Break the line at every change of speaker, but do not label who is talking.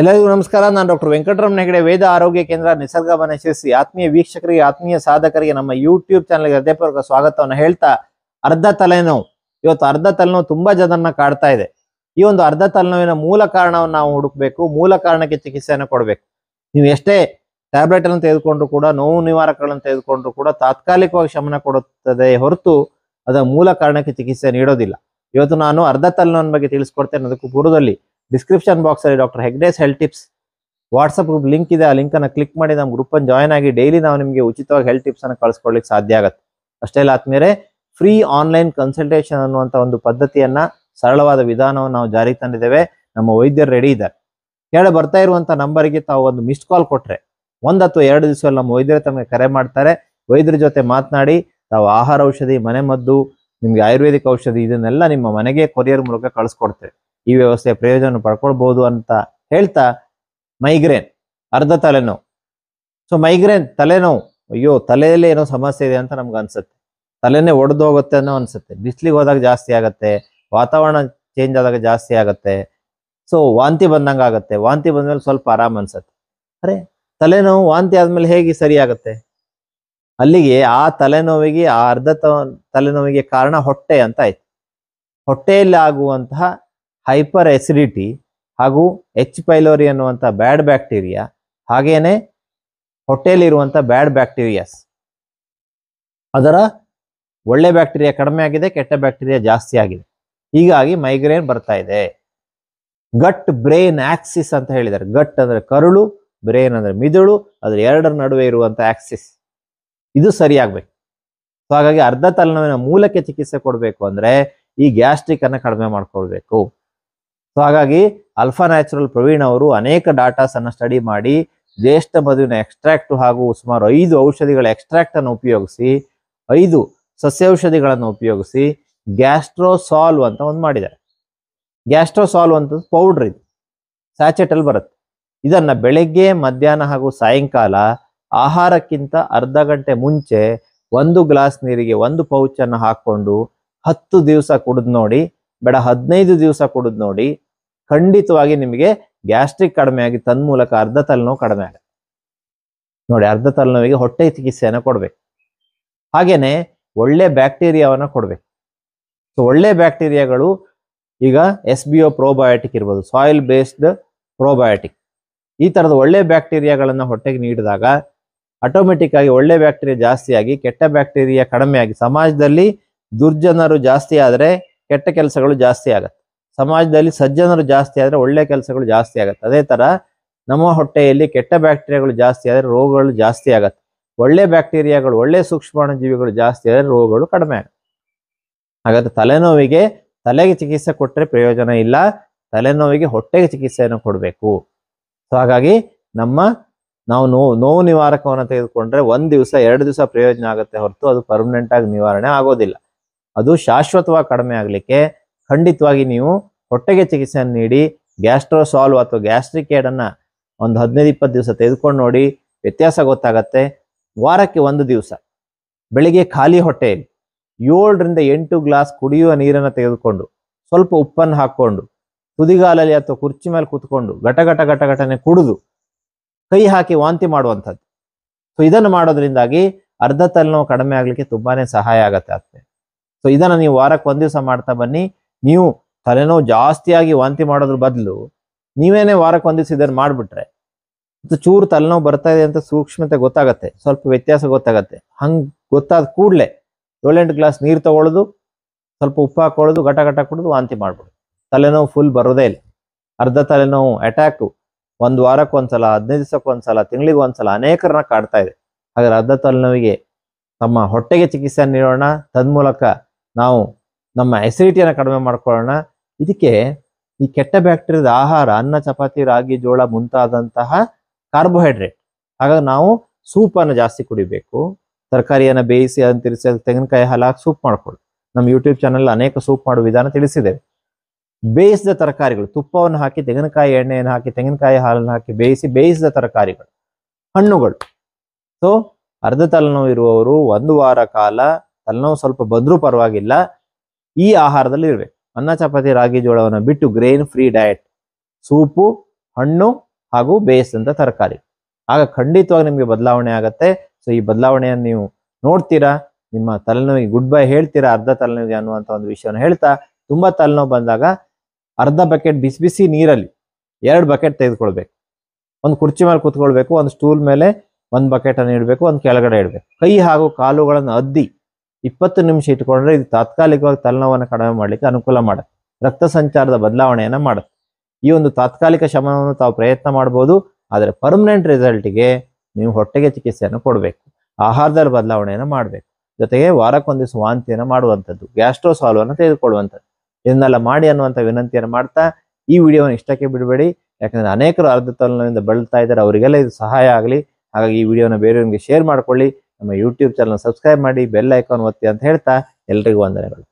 ಎಲ್ಲರಿಗೂ ನಮಸ್ಕಾರ ನಾನು ಡಾಕ್ಟರ್ ವೆಂಕಟರಮಣ ಹೆಗಡೆ ವೇದ ಆರೋಗ್ಯ ಕೇಂದ್ರ ನಿಸರ್ಗ ವನಶಿಸಿ ಆತ್ಮೀಯ ವೀಕ್ಷಕರಿಗೆ ಆತ್ಮೀಯ ಸಾಧಕರಿಗೆ ನಮ್ಮ ಯೂಟ್ಯೂಬ್ ಚಾನಲ್ಗೆ ಹೃದಯಪೂರ್ವಕ ಸ್ವಾಗತವನ್ನು ಹೇಳ್ತಾ ಅರ್ಧ ತಲೆನೋವು ಇವತ್ತು ಅರ್ಧ ತಲೆನೋವು ತುಂಬಾ ಜನರನ್ನ ಕಾಡ್ತಾ ಇದೆ ಈ ಒಂದು ಅರ್ಧ ತಲೆನೋವಿನ ಮೂಲ ಕಾರಣವನ್ನು ನಾವು ಹುಡುಕ್ಬೇಕು ಮೂಲ ಕಾರಣಕ್ಕೆ ಚಿಕಿತ್ಸೆಯನ್ನು ಕೊಡಬೇಕು ನೀವು ಎಷ್ಟೇ ಟ್ಯಾಬ್ಲೆಟ್ ಅನ್ನು ತೆಗೆದುಕೊಂಡ್ರೂ ಕೂಡ ನೋವು ನಿವಾರಕಗಳನ್ನು ತೆಗೆದುಕೊಂಡು ಕೂಡ ತಾತ್ಕಾಲಿಕವಾಗಿ ಶಮನ ಕೊಡುತ್ತದೆ ಹೊರತು ಅದರ ಮೂಲ ಕಾರಣಕ್ಕೆ ಚಿಕಿತ್ಸೆ ನೀಡೋದಿಲ್ಲ ಇವತ್ತು ನಾನು ಅರ್ಧ ತಲೆನೋವಿನ ಬಗ್ಗೆ ತಿಳಿಸ್ಕೊಡ್ತೇನೆ ಅದಕ್ಕೂ ಪೂರ್ವದಲ್ಲಿ ಡಿಸ್ಕ್ರಿಪ್ಷನ್ ಬಾಕ್ಸಲ್ಲಿ doctor Hegde's health tips WhatsApp group link ಇದೆ ಆ ಲಿಂಕನ್ನು ಕ್ಲಿಕ್ ಮಾಡಿ ನಮ್ಮ ಗ್ರೂಪನ್ನು ಜಾಯ್ನ್ ಆಗಿ ಡೈಲಿ ನಾವು ನಿಮಗೆ ಉಚಿತವಾಗಿ ಹೆಲ್ತ್ ಅನ್ನು ಕಳಿಸ್ಕೊಡ್ಲಿಕ್ಕೆ ಸಾಧ್ಯ ಆಗುತ್ತೆ ಅಷ್ಟೇ ಆದ್ಮೇಲೆ ಫ್ರೀ ಆನ್ಲೈನ್ ಕನ್ಸಲ್ಟೇಷನ್ ಅನ್ನುವಂಥ ಒಂದು ಪದ್ಧತಿಯನ್ನು ಸರಳವಾದ ವಿಧಾನವನ್ನು ನಾವು ಜಾರಿಗೆ ತಂದಿದ್ದೇವೆ ನಮ್ಮ ವೈದ್ಯರು ರೆಡಿ ಇದ್ದಾರೆ ಹೇಳಿ ಬರ್ತಾ ಇರುವಂಥ ನಂಬರಿಗೆ ತಾವು ಒಂದು ಮಿಸ್ಡ್ ಕಾಲ್ ಕೊಟ್ಟರೆ ಒಂದು ಅಥವಾ ಎರಡು ದಿವಸದಲ್ಲಿ ನಮ್ಮ ವೈದ್ಯರು ತಮಗೆ ಕರೆ ಮಾಡ್ತಾರೆ ವೈದ್ಯರ ಜೊತೆ ಮಾತನಾಡಿ ತಾವು ಆಹಾರ ಔಷಧಿ ಮನೆಮದ್ದು ನಿಮಗೆ ಆಯುರ್ವೇದಿಕ್ ಔಷಧಿ ಇದನ್ನೆಲ್ಲ ನಿಮ್ಮ ಮನೆಗೆ ಕೊರಿಯರ್ ಮೂಲಕ ಕಳಿಸ್ಕೊಡ್ತೇವೆ ಈ ವ್ಯವಸ್ಥೆಯ ಪ್ರಯೋಜನ ಪಡ್ಕೊಳ್ಬಹುದು ಅಂತ ಹೇಳ್ತಾ ಮೈಗ್ರೇನ್ ಅರ್ಧ ತಲೆನೋವು ಸೊ ಮೈಗ್ರೇನ್ ತಲೆನೋವು ಅಯ್ಯೋ ತಲೆಯಲ್ಲಿ ಏನೋ ಸಮಸ್ಯೆ ಇದೆ ಅಂತ ನಮ್ಗೆ ಅನ್ಸುತ್ತೆ ತಲೆನೇ ಒಡೆದು ಹೋಗುತ್ತೆ ಅನ್ನೋ ಅನ್ಸುತ್ತೆ ಬಿಸಿಲಿಗೆ ಹೋದಾಗ ಜಾಸ್ತಿ ಆಗುತ್ತೆ ವಾತಾವರಣ ಚೇಂಜ್ ಆದಾಗ ಜಾಸ್ತಿ ಆಗುತ್ತೆ ಸೊ ವಾಂತಿ ಬಂದಂಗೆ ಆಗುತ್ತೆ ವಾಂತಿ ಬಂದ್ಮೇಲೆ ಸ್ವಲ್ಪ ಆರಾಮ್ ಅನ್ಸುತ್ತೆ ಅರೆ ತಲೆನೋವು ವಾಂತಿ ಆದ್ಮೇಲೆ ಹೇಗೆ ಸರಿ ಆಗುತ್ತೆ ಅಲ್ಲಿಗೆ ಆ ತಲೆನೋವಿಗೆ ಆ ಅರ್ಧ ತಲೆನೋವಿಗೆ ಕಾರಣ ಹೊಟ್ಟೆ ಅಂತ ಆಯ್ತು ಹೊಟ್ಟೆಯಲ್ಲಿ ಆಗುವಂತಹ ಹೈಪರ್ ಎಸಿಡಿಟಿ ಹಾಗೂ ಎಚ್ ಪೈಲೋರಿ ಅನ್ನುವಂಥ ಬ್ಯಾಡ್ ಬ್ಯಾಕ್ಟೀರಿಯಾ ಹಾಗೇನೆ ಹೊಟ್ಟೆಯಲ್ಲಿರುವಂಥ ಬ್ಯಾಡ್ ಬ್ಯಾಕ್ಟೀರಿಯಾಸ್ ಅದರ ಒಳ್ಳೆ ಬ್ಯಾಕ್ಟೀರಿಯಾ ಕಡಿಮೆ ಆಗಿದೆ ಕೆಟ್ಟ ಬ್ಯಾಕ್ಟೀರಿಯಾ ಜಾಸ್ತಿ ಆಗಿದೆ ಹೀಗಾಗಿ ಮೈಗ್ರೇನ್ ಬರ್ತಾ ಇದೆ ಗಟ್ ಬ್ರೈನ್ ಆಕ್ಸಿಸ್ ಅಂತ ಹೇಳಿದ್ದಾರೆ ಗಟ್ ಅಂದರೆ ಕರುಳು ಬ್ರೈನ್ ಅಂದರೆ ಮಿದುಳು ಅದರ ಎರಡರ ನಡುವೆ ಇರುವಂಥ ಆಕ್ಸಿಸ್ ಇದು ಸರಿಯಾಗಬೇಕು ಸೊ ಹಾಗಾಗಿ ಅರ್ಧ ತಲೆನೋವಿನ ಮೂಲಕ್ಕೆ ಚಿಕಿತ್ಸೆ ಕೊಡಬೇಕು ಅಂದರೆ ಈ ಗ್ಯಾಸ್ಟ್ರಿಕ್ ಅನ್ನು ಕಡಿಮೆ ಮಾಡ್ಕೊಳ್ಬೇಕು ಸೊ ಹಾಗಾಗಿ ಅಲ್ಫಾ ನ್ಯಾಚುರಲ್ ಪ್ರವೀಣ್ ಅವರು ಅನೇಕ ಡಾಟಾಸ್ ಸ್ಟಡಿ ಮಾಡಿ ಜ್ಯೇಷ್ಠ ಮದುವಿನ ಎಕ್ಸ್ಟ್ರಾಕ್ಟ್ ಹಾಗೂ ಸುಮಾರು ಐದು ಔಷಧಿಗಳ ಎಕ್ಸ್ಟ್ರಾಕ್ಟ್ ಅನ್ನು ಉಪಯೋಗಿಸಿ ಐದು ಸಸ್ಯೌಷಧಿಗಳನ್ನು ಉಪಯೋಗಿಸಿ ಗ್ಯಾಸ್ಟ್ರೋಸಾಲ್ವ್ ಅಂತ ಒಂದು ಮಾಡಿದ್ದಾರೆ ಗ್ಯಾಸ್ಟ್ರೋಸಾಲ್ವ್ ಅಂತ ಪೌಡ್ರ್ ಇದು ಸ್ಯಾಚೆಟಲ್ ಬರುತ್ತೆ ಇದನ್ನ ಬೆಳಗ್ಗೆ ಮಧ್ಯಾಹ್ನ ಹಾಗೂ ಸಾಯಂಕಾಲ ಆಹಾರಕ್ಕಿಂತ ಅರ್ಧ ಗಂಟೆ ಮುಂಚೆ ಒಂದು ಗ್ಲಾಸ್ ನೀರಿಗೆ ಒಂದು ಪೌಚನ್ನು ಹಾಕ್ಕೊಂಡು ಹಾಕೊಂಡು ಹತ್ತು ದಿವಸ ಕುಡಿದು ನೋಡಿ ಬೇಡ ಹದಿನೈದು ದಿವಸ ಕುಡಿದು ನೋಡಿ ಖಂಡಿತವಾಗಿ ನಿಮಗೆ ಗ್ಯಾಸ್ಟ್ರಿಕ್ ಕಡಿಮೆ ಆಗಿ ತನ್ಮೂಲಕ ಅರ್ಧ ತಲೆನೋವು ಕಡಿಮೆ ಆಗುತ್ತೆ ನೋಡಿ ಅರ್ಧ ತಲೆನೋವಿಗೆ ಹೊಟ್ಟೆ ಚಿಕಿತ್ಸೆಯನ್ನು ಕೊಡಬೇಕು ಹಾಗೇನೆ ಒಳ್ಳೆ ಬ್ಯಾಕ್ಟೀರಿಯಾವನ್ನ ಕೊಡಬೇಕು ಸೊ ಒಳ್ಳೆ ಬ್ಯಾಕ್ಟೀರಿಯಾಗಳು ಈಗ ಎಸ್ ಬಿ ಒ ಪ್ರೋಬಯೋಟಿಕ್ ಇರ್ಬೋದು ಸಾಯಿಲ್ ಬೇಸ್ಡ್ ಪ್ರೋಬಯೋಟಿಕ್ ಈ ಥರದ ಒಳ್ಳೆ ಬ್ಯಾಕ್ಟೀರಿಯಾಗಳನ್ನು ಹೊಟ್ಟೆಗೆ ನೀಡಿದಾಗ ಆಟೋಮೆಟಿಕ್ ಆಗಿ ಒಳ್ಳೆ ಬ್ಯಾಕ್ಟೀರಿಯಾ ಜಾಸ್ತಿಯಾಗಿ ಕೆಟ್ಟ ಬ್ಯಾಕ್ಟೀರಿಯಾ ಕಡಿಮೆಯಾಗಿ ಸಮಾಜದಲ್ಲಿ ದುರ್ಜನರು ಜಾಸ್ತಿ ಆದರೆ ಕೆಟ್ಟ ಕೆಲಸಗಳು ಜಾಸ್ತಿ ಆಗುತ್ತೆ ಸಮಾಜದಲ್ಲಿ ಸಜ್ಜನರು ಜಾಸ್ತಿ ಆದರೆ ಒಳ್ಳೆ ಕೆಲಸಗಳು ಜಾಸ್ತಿ ಆಗುತ್ತೆ ಅದೇ ಥರ ನಮ್ಮ ಹೊಟ್ಟೆಯಲ್ಲಿ ಕೆಟ್ಟ ಬ್ಯಾಕ್ಟೀರಿಯಾಗಳು ಜಾಸ್ತಿ ಆದರೆ ರೋಗಗಳು ಜಾಸ್ತಿ ಆಗುತ್ತೆ ಒಳ್ಳೆ ಬ್ಯಾಕ್ಟೀರಿಯಾಗಳು ಒಳ್ಳೆ ಜೀವಿಗಳು ಜಾಸ್ತಿ ಆದರೆ ರೋಗಗಳು ಕಡಿಮೆ ಆಗುತ್ತೆ ಹಾಗಾದ್ರೆ ತಲೆನೋವಿಗೆ ತಲೆಗೆ ಚಿಕಿತ್ಸೆ ಕೊಟ್ಟರೆ ಪ್ರಯೋಜನ ಇಲ್ಲ ತಲೆನೋವಿಗೆ ಹೊಟ್ಟೆಗೆ ಚಿಕಿತ್ಸೆಯನ್ನು ಕೊಡಬೇಕು ಸೊ ಹಾಗಾಗಿ ನಮ್ಮ ನಾವು ನೋವು ನೋವು ನಿವಾರಕವನ್ನು ತೆಗೆದುಕೊಂಡ್ರೆ ಒಂದು ದಿವಸ ಎರಡು ದಿವಸ ಪ್ರಯೋಜನ ಆಗುತ್ತೆ ಹೊರತು ಅದು ಪರ್ಮನೆಂಟ್ ಆಗಿ ನಿವಾರಣೆ ಆಗೋದಿಲ್ಲ ಅದು ಶಾಶ್ವತವಾಗಿ ಕಡಿಮೆ ಆಗಲಿಕ್ಕೆ ಖಂಡಿತವಾಗಿ ನೀವು ಹೊಟ್ಟೆಗೆ ಚಿಕಿತ್ಸೆಯನ್ನು ನೀಡಿ ಗ್ಯಾಸ್ಟ್ರೋ ಸಾಲ್ವ್ ಅಥವಾ ಗ್ಯಾಸ್ಟ್ರಿಕ್ ಏಡನ್ನು ಒಂದು ಹದಿನೈದು ಇಪ್ಪತ್ತು ದಿವಸ ತೆಗೆದುಕೊಂಡು ನೋಡಿ ವ್ಯತ್ಯಾಸ ಗೊತ್ತಾಗತ್ತೆ ವಾರಕ್ಕೆ ಒಂದು ದಿವಸ ಬೆಳಿಗ್ಗೆ ಖಾಲಿ ಹೊಟ್ಟೆಯಲ್ಲಿ ಏಳರಿಂದ ಎಂಟು ಗ್ಲಾಸ್ ಕುಡಿಯುವ ನೀರನ್ನು ತೆಗೆದುಕೊಂಡು ಸ್ವಲ್ಪ ಉಪ್ಪನ್ನು ಹಾಕ್ಕೊಂಡು ತುದಿಗಾಲಲ್ಲಿ ಅಥವಾ ಕುರ್ಚಿ ಮೇಲೆ ಕೂತ್ಕೊಂಡು ಘಟಘಟ ಘಟಘಟನೆ ಕುಡಿದು ಕೈ ಹಾಕಿ ವಾಂತಿ ಮಾಡುವಂಥದ್ದು ಸೊ ಇದನ್ನು ಮಾಡೋದ್ರಿಂದಾಗಿ ಅರ್ಧ ತಲೆನೋವು ಕಡಿಮೆ ಆಗಲಿಕ್ಕೆ ತುಂಬಾ ಸಹಾಯ ಆಗತ್ತೆ ಆಗ್ತದೆ ಸೊ ಇದನ್ನು ನೀವು ವಾರಕ್ಕೆ ಒಂದು ದಿವಸ ಮಾಡ್ತಾ ಬನ್ನಿ ನೀವು ತಲೆನೋವು ಜಾಸ್ತಿಯಾಗಿ ವಾಂತಿ ಮಾಡೋದ್ರ ಬದಲು ನೀವೇನೇ ವಾರಕ್ಕೆ ಒಂದು ದಿವಸ ಇದನ್ನು ಮಾಡಿಬಿಟ್ರೆ ಚೂರು ತಲೆನೋವು ಬರ್ತಾ ಇದೆ ಅಂತ ಸೂಕ್ಷ್ಮತೆ ಗೊತ್ತಾಗತ್ತೆ ಸ್ವಲ್ಪ ವ್ಯತ್ಯಾಸ ಗೊತ್ತಾಗತ್ತೆ ಹಂಗೆ ಗೊತ್ತಾದ ಕೂಡಲೇ ಏಳೆಂಟು ಗ್ಲಾಸ್ ನೀರು ತಗೊಳ್ಳೋದು ಸ್ವಲ್ಪ ಉಪ್ಪು ಹಾಕೊಳ್ಳೋದು ಘಟ ಘಟ ಕುಡಿದು ವಾಂತಿ ಮಾಡ್ಬಿಡೋದು ತಲೆನೋವು ಫುಲ್ ಬರೋದೇ ಇಲ್ಲ ಅರ್ಧ ತಲೆನೋವು ಅಟ್ಯಾಕು ಒಂದು ವಾರಕ್ಕೆ ಒಂದ್ಸಲ ಹದಿನೈದು ದಿವಸಕ್ಕೆ ಒಂದ್ಸಲ ತಿಂಗಳಿಗೆ ಒಂದ್ಸಲ ಅನೇಕರನ್ನ ಕಾಡ್ತಾ ಇದೆ ಹಾಗಾದ್ರೆ ಅರ್ಧ ತಲೆನೋವಿಗೆ ತಮ್ಮ ಹೊಟ್ಟೆಗೆ ಚಿಕಿತ್ಸೆ ನೀಡೋಣ ತದ್ಮೂಲಕ ನಾವು ನಮ್ಮ ಎಸಿಡಿಟಿಯನ್ನು ಕಡಿಮೆ ಮಾಡ್ಕೊಳ್ಳೋಣ ಇದಕ್ಕೆ ಈ ಕೆಟ್ಟ ಬ್ಯಾಕ್ಟೀರಿಯಾದ ಆಹಾರ ಅನ್ನ ಚಪಾತಿ ರಾಗಿ ಜೋಳ ಮುಂತಾದಂತಹ ಕಾರ್ಬೋಹೈಡ್ರೇಟ್ ಹಾಗಾಗಿ ನಾವು ಸೂಪನ್ನು ಜಾಸ್ತಿ ಕುಡಿಬೇಕು ತರಕಾರಿಯನ್ನು ಬೇಯಿಸಿ ಅದನ್ನು ತಿರ್ಸಿ ತೆಂಗಿನಕಾಯಿ ಹಾಲು ಹಾಕಿ ಸೂಪ್ ಮಾಡ್ಕೊಳ್ಳಿ ನಮ್ಮ ಯೂಟ್ಯೂಬ್ ಚಾನಲ್ ಅನೇಕ ಸೂಪ್ ಮಾಡುವ ವಿಧಾನ ತಿಳಿಸಿದೆ ಬೇಯಿಸಿದ ತರಕಾರಿಗಳು ತುಪ್ಪವನ್ನು ಹಾಕಿ ತೆಂಗಿನಕಾಯಿ ಎಣ್ಣೆಯನ್ನು ಹಾಕಿ ತೆಂಗಿನಕಾಯಿ ಹಾಲನ್ನು ಹಾಕಿ ಬೇಯಿಸಿ ಬೇಯಿಸಿದ ತರಕಾರಿಗಳು ಹಣ್ಣುಗಳು ಸೊ ಅರ್ಧ ತಲೆನೋವು ಇರುವವರು ಒಂದು ವಾರ ಕಾಲ ತಲೆನೋವು ಸ್ವಲ್ಪ ಬಂದರೂ ಪರವಾಗಿಲ್ಲ ಈ ಆಹಾರದಲ್ಲಿ ಇರಬೇಕು ಅನ್ನ ಚಪಾತಿ ರಾಗಿ ಜೋಳವನ್ನು ಬಿಟ್ಟು ಗ್ರೇನ್ ಫ್ರೀ ಡಯಟ್ ಸೂಪು ಹಣ್ಣು ಹಾಗೂ ಬೇಯಿಸಿದಂಥ ತರಕಾರಿ ಆಗ ಖಂಡಿತವಾಗಿ ನಿಮಗೆ ಬದಲಾವಣೆ ಆಗುತ್ತೆ ಸೊ ಈ ಬದಲಾವಣೆಯನ್ನು ನೀವು ನೋಡ್ತೀರಾ ನಿಮ್ಮ ತಲೆನೋವಿಗೆ ಗುಡ್ ಬೈ ಹೇಳ್ತೀರಾ ಅರ್ಧ ತಲೆನೋವಿಗೆ ಅನ್ನುವಂಥ ಒಂದು ವಿಷಯವನ್ನು ಹೇಳ್ತಾ ತುಂಬ ತಲೆನೋವು ಬಂದಾಗ ಅರ್ಧ ಬಕೆಟ್ ಬಿಸಿ ಬಿಸಿ ನೀರಲ್ಲಿ ಎರಡು ಬಕೆಟ್ ತೆಗೆದುಕೊಳ್ಬೇಕು ಒಂದು ಕುರ್ಚಿ ಮೇಲೆ ಕೂತ್ಕೊಳ್ಬೇಕು ಒಂದು ಸ್ಟೂಲ್ ಮೇಲೆ ಒಂದು ಬಕೆಟನ್ನು ಇಡಬೇಕು ಒಂದು ಕೆಳಗಡೆ ಇಡಬೇಕು ಕೈ ಹಾಗೂ ಕಾಲುಗಳನ್ನು ಅದ್ದಿ ಇಪ್ಪತ್ತು ನಿಮಿಷ ಇಟ್ಕೊಂಡ್ರೆ ಇದು ತಾತ್ಕಾಲಿಕವಾಗಿ ತಲೆನೋವನ್ನು ಕಡಿಮೆ ಮಾಡಲಿಕ್ಕೆ ಅನುಕೂಲ ಮಾಡುತ್ತೆ ರಕ್ತ ಸಂಚಾರದ ಬದಲಾವಣೆಯನ್ನು ಮಾಡುತ್ತೆ ಈ ಒಂದು ತಾತ್ಕಾಲಿಕ ಶಮನವನ್ನು ತಾವು ಪ್ರಯತ್ನ ಮಾಡ್ಬೋದು ಆದರೆ ಪರ್ಮನೆಂಟ್ ರಿಸಲ್ಟಿಗೆ ನೀವು ಹೊಟ್ಟೆಗೆ ಚಿಕಿತ್ಸೆಯನ್ನು ಕೊಡಬೇಕು ಆಹಾರದಲ್ಲಿ ಬದಲಾವಣೆಯನ್ನು ಮಾಡಬೇಕು ಜೊತೆಗೆ ದಿವಸ ವಾಂತಿಯನ್ನು ಮಾಡುವಂಥದ್ದು ಗ್ಯಾಸ್ಟ್ರೋ ಸಾಲ್ವನ್ನು ತೆಗೆದುಕೊಳ್ಳುವಂಥದ್ದು ಇದನ್ನೆಲ್ಲ ಮಾಡಿ ಅನ್ನುವಂಥ ವಿನಂತಿಯನ್ನು ಮಾಡ್ತಾ ಈ ವಿಡಿಯೋವನ್ನು ಇಷ್ಟಕ್ಕೆ ಬಿಡಬೇಡಿ ಯಾಕಂದರೆ ಅನೇಕರು ಅರ್ಧ ತಲೆನೋವಿಂದ ಬಳಲ್ತಾ ಇದ್ದಾರೆ ಅವರಿಗೆಲ್ಲ ಇದು ಸಹಾಯ ಆಗಲಿ ಹಾಗಾಗಿ ಈ ವಿಡಿಯೋನ ಬೇರೆಯವರಿಗೆ ಶೇರ್ ಮಾಡಿಕೊಳ್ಳಿ ನಮ್ಮ ಯೂಟ್ಯೂಬ್ ಚಾನಲ್ ಸಬ್ಸ್ಕ್ರೈಬ್ ಮಾಡಿ ಬೆಲ್ ಐಕಾನ್ ಒತ್ತಿ ಅಂತ ಹೇಳ್ತಾ ಎಲ್ರಿಗೂ ವಂದನೆಗಳು